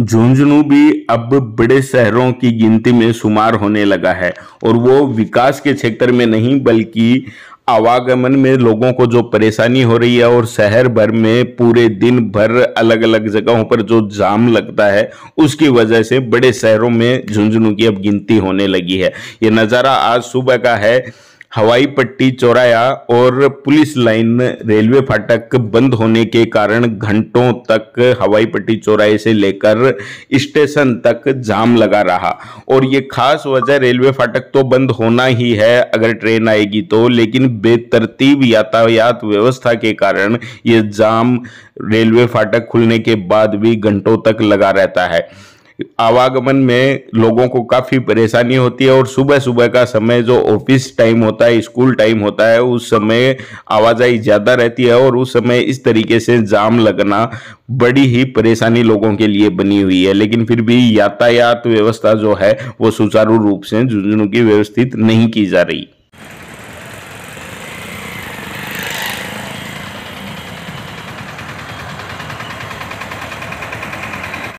झुंझुनू भी अब बड़े शहरों की गिनती में शुमार होने लगा है और वो विकास के क्षेत्र में नहीं बल्कि आवागमन में लोगों को जो परेशानी हो रही है और शहर भर में पूरे दिन भर अलग अलग जगहों पर जो जाम लगता है उसकी वजह से बड़े शहरों में झुंझुनू की अब गिनती होने लगी है ये नज़ारा आज सुबह का है हवाई पट्टी चौराया और पुलिस लाइन रेलवे फाटक बंद होने के कारण घंटों तक हवाई पट्टी चौराहे से लेकर स्टेशन तक जाम लगा रहा और ये खास वजह रेलवे फाटक तो बंद होना ही है अगर ट्रेन आएगी तो लेकिन बेतरतीब यातायात व्यवस्था के कारण ये जाम रेलवे फाटक खुलने के बाद भी घंटों तक लगा रहता है आवागमन में लोगों को काफ़ी परेशानी होती है और सुबह सुबह का समय जो ऑफिस टाइम होता है स्कूल टाइम होता है उस समय आवाजाही ज़्यादा रहती है और उस समय इस तरीके से जाम लगना बड़ी ही परेशानी लोगों के लिए बनी हुई है लेकिन फिर भी यातायात व्यवस्था जो है वो सुचारू रूप से झुंझुनू की व्यवस्थित नहीं की जा रही